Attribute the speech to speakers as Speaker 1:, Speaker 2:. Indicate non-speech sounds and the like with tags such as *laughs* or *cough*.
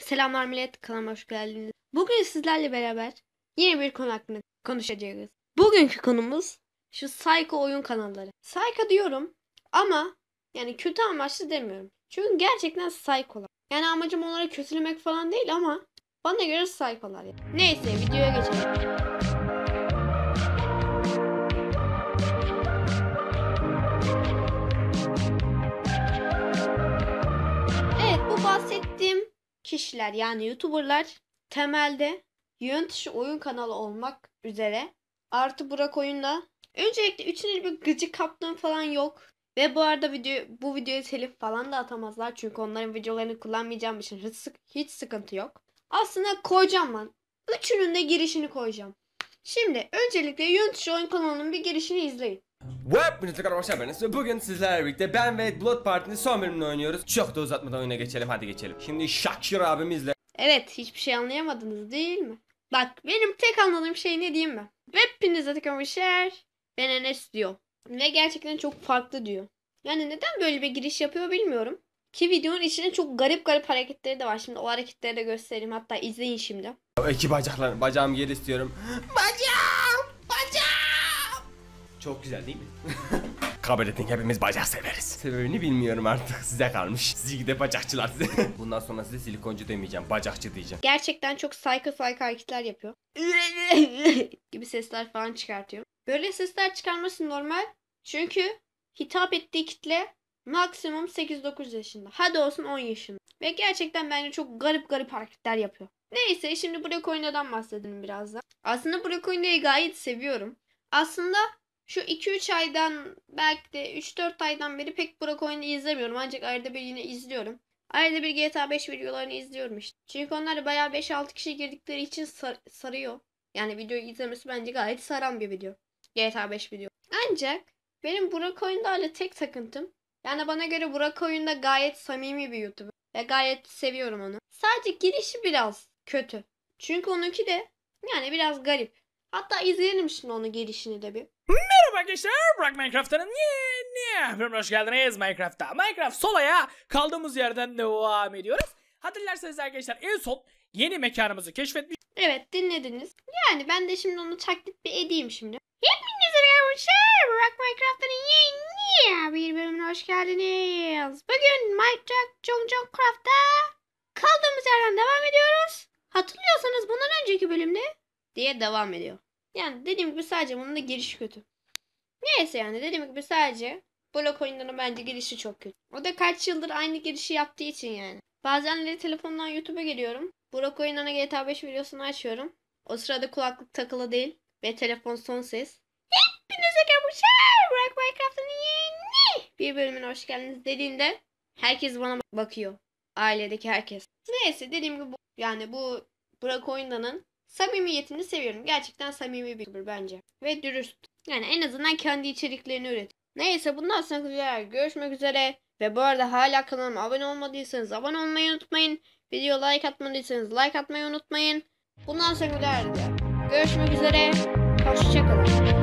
Speaker 1: Selamlar millet kanalıma hoş geldiniz. Bugün sizlerle beraber yeni bir konu hakkında konuşacağız. Bugünkü konumuz şu psycho oyun kanalları. Psycho diyorum ama yani kötü amaçlı demiyorum. Çünkü gerçekten psycholar. Yani amacım onlara kötülemek falan değil ama bana göre psycholar yani. Neyse videoya geçelim. Evet bu bahsettiğim kişiler yani YouTuber'lar temelde yön dışı oyun kanalı olmak üzere artı Burak oyunda öncelikle üçünün bir gıcık kaptığım falan yok. Ve bu arada video, bu videoya telif falan da atamazlar. Çünkü onların videolarını kullanmayacağım için hiç, hiç sıkıntı yok. Aslında koyacağım ben. Üçünün de girişini koyacağım. Şimdi öncelikle yön dışı oyun kanalının bir girişini izleyin. Web Hepinize merhaba arkadaşlar bugün sizlerle birlikte ben ve Blood Party'nin son bölümünü oynuyoruz. Çok da uzatmadan oyuna geçelim hadi geçelim. Şimdi Şakir abimizle. Evet hiçbir şey anlayamadınız değil mi? Bak benim tek anladığım şey ne diyeyim ben. Hepinize tekrar şer. Ben Enes diyor. Ve gerçekten çok farklı diyor. Yani neden böyle bir giriş yapıyor bilmiyorum. Ki videonun içinde çok garip garip hareketleri de var. Şimdi o hareketleri de göstereyim. Hatta izleyin şimdi. İki bacaklar, bacağım geri istiyorum. *gasps* Bacağım! Çok güzel değil mi? *laughs* Kabul edin hepimiz bacak severiz. Sebebini bilmiyorum artık size kalmış. Siz de bacakçılar size. *laughs* Bundan sonra size silikoncu demeyeceğim bacakçı diyeceğim. Gerçekten çok psycho psycho hareketler yapıyor. *laughs* gibi sesler falan çıkartıyor. Böyle sesler çıkarması normal. Çünkü hitap ettiği kitle maksimum 8-9 yaşında. Hadi olsun 10 yaşında. Ve gerçekten bence çok garip garip hareketler yapıyor. Neyse şimdi Brock bahsedelim birazdan. Aslında Brock gayet seviyorum. Aslında şu 2-3 aydan belki de 3-4 aydan beri pek Burak oyunu izlemiyorum. Ancak arada bir yine izliyorum. Arada bir GTA 5 videolarını izliyorum işte. Çünkü onlar bayağı 5-6 kişi girdikleri için sar sarıyor. Yani videoyu izlemesi bence gayet saran bir video. GTA 5 video. Ancak benim Burak oyunlarla tek takıntım. Yani bana göre Burak oyunda gayet samimi bir YouTuber. Ve gayet seviyorum onu. Sadece girişi biraz kötü. Çünkü onunki de yani biraz garip. Hatta izleyelim şimdi onun girişini de bir. Merhaba arkadaşlar, Burak Minecraft'ın yeni bölümüne hoş geldiniz Minecraft'ta. Minecraft Sola'ya kaldığımız yerden devam ediyoruz. Hatırlarsanız arkadaşlar en son yeni mekanımızı keşfetmiş. Evet dinlediniz. Yani ben de şimdi onu taklit bir edeyim şimdi. Hepinize merhabalar, Burak Minecraft'ın yeni bir bölümüne hoş geldiniz. Bugün Minecraft Jong Jong Craft'ta kaldığımız yerden devam ediyoruz. Hatırlıyorsanız bundan önceki bölümde diye devam ediyor. Yani dediğim gibi sadece bunun da girişi kötü. Neyse yani dediğim gibi sadece blok oyunlarının bence girişi çok kötü. O da kaç yıldır aynı girişi yaptığı için yani. Bazen de telefondan YouTube'a geliyorum. Blok oyunlarına GTA 5 videosunu açıyorum. O sırada kulaklık takılı değil ve telefon son ses. Hepinize kapışar! Bırak Minecraft'ın yeni bir bölümüne hoş geldiniz dediğinde herkes bana bakıyor. Ailedeki herkes. Neyse dediğim gibi bu, yani bu Burak Oyundan'ın Samimiyetini seviyorum. Gerçekten samimi bir YouTuber bence. Ve dürüst. Yani en azından kendi içeriklerini üret. Neyse bundan sonra görüşmek üzere. Ve bu arada hala kanalıma abone olmadıysanız abone olmayı unutmayın. Video like atmadıysanız like atmayı unutmayın. Bundan sonra görüşmek üzere. Hoşçakalın.